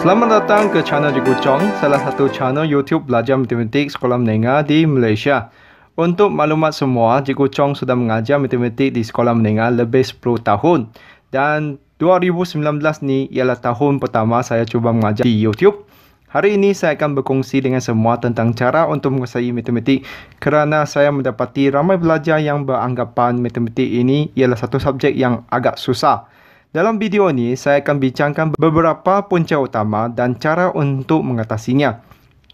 Selamat datang ke channel Cikgu Chong, salah satu channel YouTube belajar matematik sekolah menengah di Malaysia. Untuk maklumat semua, Cikgu Chong sudah mengajar matematik di sekolah menengah lebih 10 tahun. Dan 2019 ni ialah tahun pertama saya cuba mengajar di YouTube. Hari ini saya akan berkongsi dengan semua tentang cara untuk menguasai matematik kerana saya mendapati ramai pelajar yang beranggapan matematik ini ialah satu subjek yang agak susah. Dalam video ini, saya akan bincangkan beberapa punca utama dan cara untuk mengatasinya.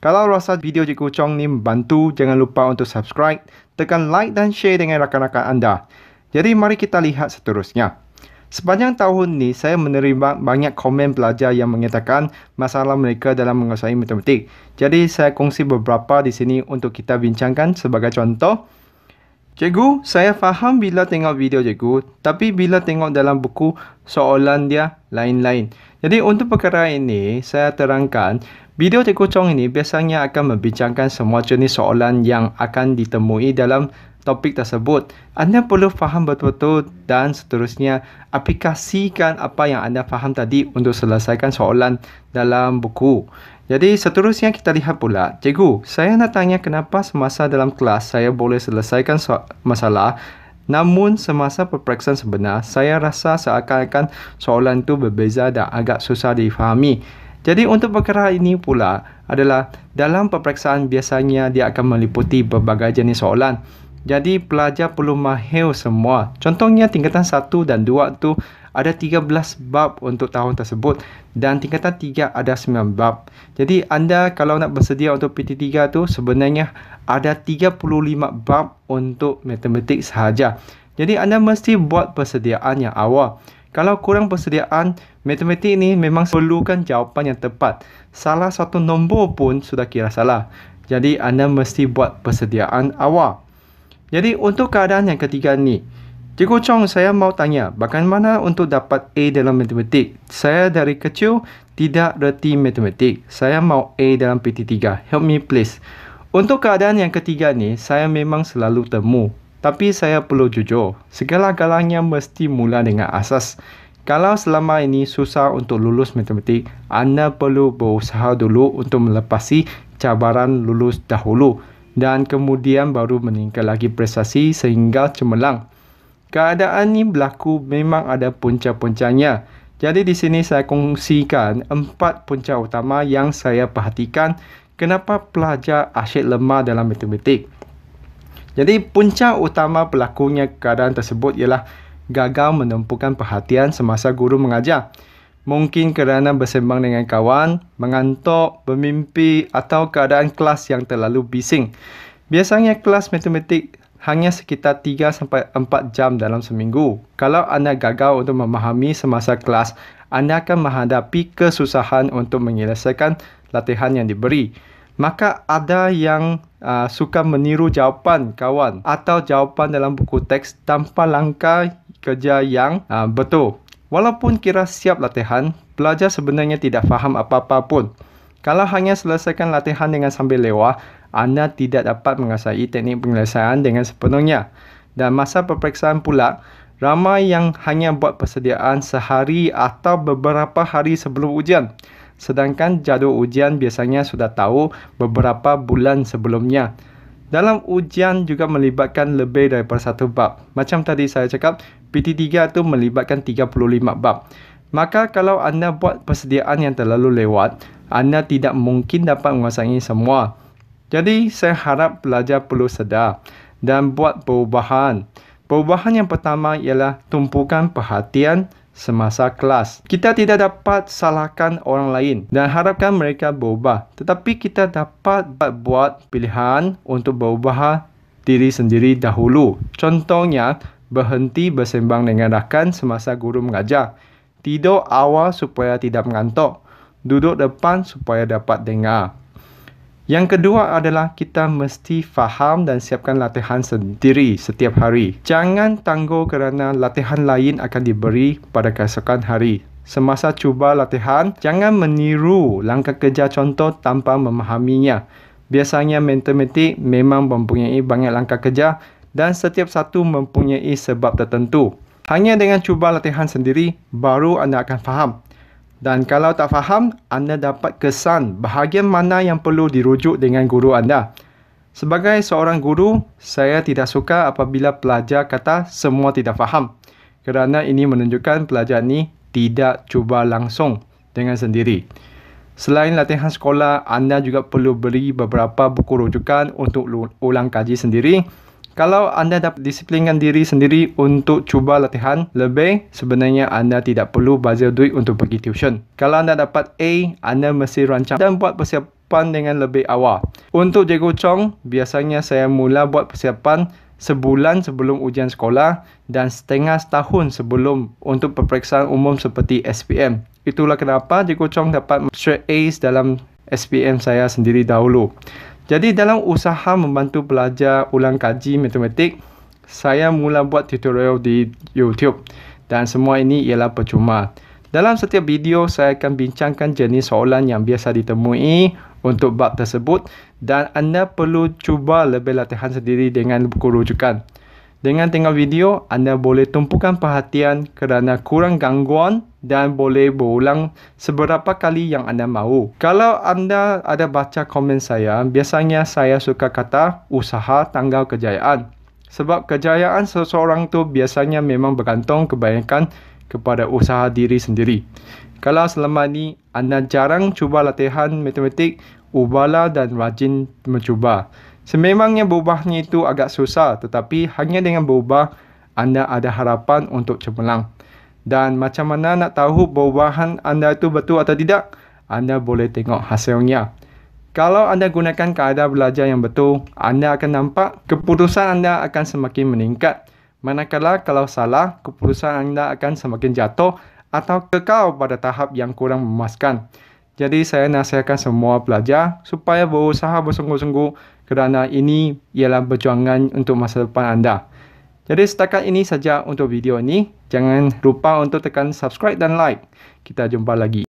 Kalau rasa video Cikgu Chong ini membantu, jangan lupa untuk subscribe, tekan like dan share dengan rakan-rakan anda. Jadi mari kita lihat seterusnya. Sepanjang tahun ini, saya menerima banyak komen pelajar yang mengatakan masalah mereka dalam menguasai matematik. Jadi saya kongsi beberapa di sini untuk kita bincangkan sebagai contoh. Cikgu, saya faham bila tengok video cikgu, tapi bila tengok dalam buku, soalan dia lain-lain. Jadi untuk perkara ini, saya terangkan, video cikgu Chong ini biasanya akan membincangkan semua jenis soalan yang akan ditemui dalam topik tersebut. Anda perlu faham betul-betul dan seterusnya aplikasikan apa yang anda faham tadi untuk selesaikan soalan dalam buku. Jadi seterusnya kita lihat pula, cikgu, saya nak tanya kenapa semasa dalam kelas saya boleh selesaikan so- masalah Namun semasa peperiksaan sebenar, saya rasa seakan-akan soalan itu berbeza dan agak susah difahami. Jadi untuk perkara ini pula adalah dalam peperiksaan biasanya dia akan meliputi berbagai jenis soalan. Jadi pelajar perlu mahir semua. Contohnya tingkatan 1 dan 2 tu ada 13 bab untuk tahun tersebut dan tingkatan 3 ada 9 bab. Jadi anda kalau nak bersedia untuk PT3 tu sebenarnya ada 35 bab untuk matematik sahaja. Jadi anda mesti buat persediaan yang awal. Kalau kurang persediaan, matematik ini memang perlukan jawapan yang tepat. Salah satu nombor pun sudah kira salah. Jadi anda mesti buat persediaan awal. Jadi untuk keadaan yang ketiga ni, Cikgu Chong, saya mau tanya, bagaimana untuk dapat A dalam matematik? Saya dari kecil tidak reti matematik. Saya mau A dalam PT3. Help me please. Untuk keadaan yang ketiga ni, saya memang selalu temu. Tapi saya perlu jujur, segala-galanya mesti mula dengan asas. Kalau selama ini susah untuk lulus matematik, anda perlu berusaha dulu untuk melepasi cabaran lulus dahulu dan kemudian baru meningkat lagi prestasi sehingga cemerlang keadaan ini berlaku memang ada punca-puncanya. Jadi di sini saya kongsikan empat punca utama yang saya perhatikan kenapa pelajar asyik lemah dalam matematik. Jadi punca utama pelakunya keadaan tersebut ialah gagal menumpukan perhatian semasa guru mengajar. Mungkin kerana bersembang dengan kawan, mengantuk, bermimpi atau keadaan kelas yang terlalu bising. Biasanya kelas matematik hanya sekitar 3 sampai 4 jam dalam seminggu. Kalau anda gagal untuk memahami semasa kelas, anda akan menghadapi kesusahan untuk menyelesaikan latihan yang diberi. Maka ada yang uh, suka meniru jawapan kawan atau jawapan dalam buku teks tanpa langkah kerja yang uh, betul. Walaupun kira siap latihan, pelajar sebenarnya tidak faham apa-apa pun. Kalau hanya selesaikan latihan dengan sambil lewa anda tidak dapat menguasai teknik penyelesaian dengan sepenuhnya. Dan masa peperiksaan pula, ramai yang hanya buat persediaan sehari atau beberapa hari sebelum ujian. Sedangkan jadual ujian biasanya sudah tahu beberapa bulan sebelumnya. Dalam ujian juga melibatkan lebih daripada satu bab. Macam tadi saya cakap, PT3 itu melibatkan 35 bab. Maka kalau anda buat persediaan yang terlalu lewat, anda tidak mungkin dapat menguasai semua. Jadi saya harap pelajar perlu sedar dan buat perubahan. Perubahan yang pertama ialah tumpukan perhatian semasa kelas. Kita tidak dapat salahkan orang lain dan harapkan mereka berubah. Tetapi kita dapat buat pilihan untuk berubah diri sendiri dahulu. Contohnya, berhenti bersembang dengan rakan semasa guru mengajar. Tidur awal supaya tidak mengantuk. Duduk depan supaya dapat dengar. Yang kedua adalah kita mesti faham dan siapkan latihan sendiri setiap hari. Jangan tangguh kerana latihan lain akan diberi pada keesokan hari. Semasa cuba latihan, jangan meniru langkah kerja contoh tanpa memahaminya. Biasanya matematik memang mempunyai banyak langkah kerja dan setiap satu mempunyai sebab tertentu. Hanya dengan cuba latihan sendiri, baru anda akan faham. Dan kalau tak faham, anda dapat kesan bahagian mana yang perlu dirujuk dengan guru anda. Sebagai seorang guru, saya tidak suka apabila pelajar kata semua tidak faham. Kerana ini menunjukkan pelajar ini tidak cuba langsung dengan sendiri. Selain latihan sekolah, anda juga perlu beri beberapa buku rujukan untuk ulang kaji sendiri. Kalau anda dapat disiplinkan diri sendiri untuk cuba latihan lebih, sebenarnya anda tidak perlu bazir duit untuk pergi tuition. Kalau anda dapat A, anda mesti rancang dan buat persiapan dengan lebih awal. Untuk Jago Chong, biasanya saya mula buat persiapan sebulan sebelum ujian sekolah dan setengah setahun sebelum untuk peperiksaan umum seperti SPM. Itulah kenapa Jago Chong dapat straight A's dalam SPM saya sendiri dahulu. Jadi dalam usaha membantu pelajar ulang kaji matematik, saya mula buat tutorial di YouTube dan semua ini ialah percuma. Dalam setiap video, saya akan bincangkan jenis soalan yang biasa ditemui untuk bab tersebut dan anda perlu cuba lebih latihan sendiri dengan buku rujukan. Dengan tengok video, anda boleh tumpukan perhatian kerana kurang gangguan dan boleh berulang seberapa kali yang anda mahu. Kalau anda ada baca komen saya, biasanya saya suka kata usaha tanggal kejayaan. Sebab kejayaan seseorang tu biasanya memang bergantung kebanyakan kepada usaha diri sendiri. Kalau selama ni anda jarang cuba latihan matematik, ubahlah dan rajin mencuba. Sememangnya berubahnya itu agak susah tetapi hanya dengan berubah anda ada harapan untuk cemerlang. Dan macam mana nak tahu perubahan anda itu betul atau tidak? Anda boleh tengok hasilnya. Kalau anda gunakan kaedah belajar yang betul, anda akan nampak keputusan anda akan semakin meningkat. Manakala kalau salah, keputusan anda akan semakin jatuh atau kekal pada tahap yang kurang memuaskan. Jadi saya nasihatkan semua pelajar supaya berusaha bersungguh-sungguh kerana ini ialah berjuangan untuk masa depan anda. Jadi setakat ini saja untuk video ini. Jangan lupa untuk tekan subscribe dan like. Kita jumpa lagi.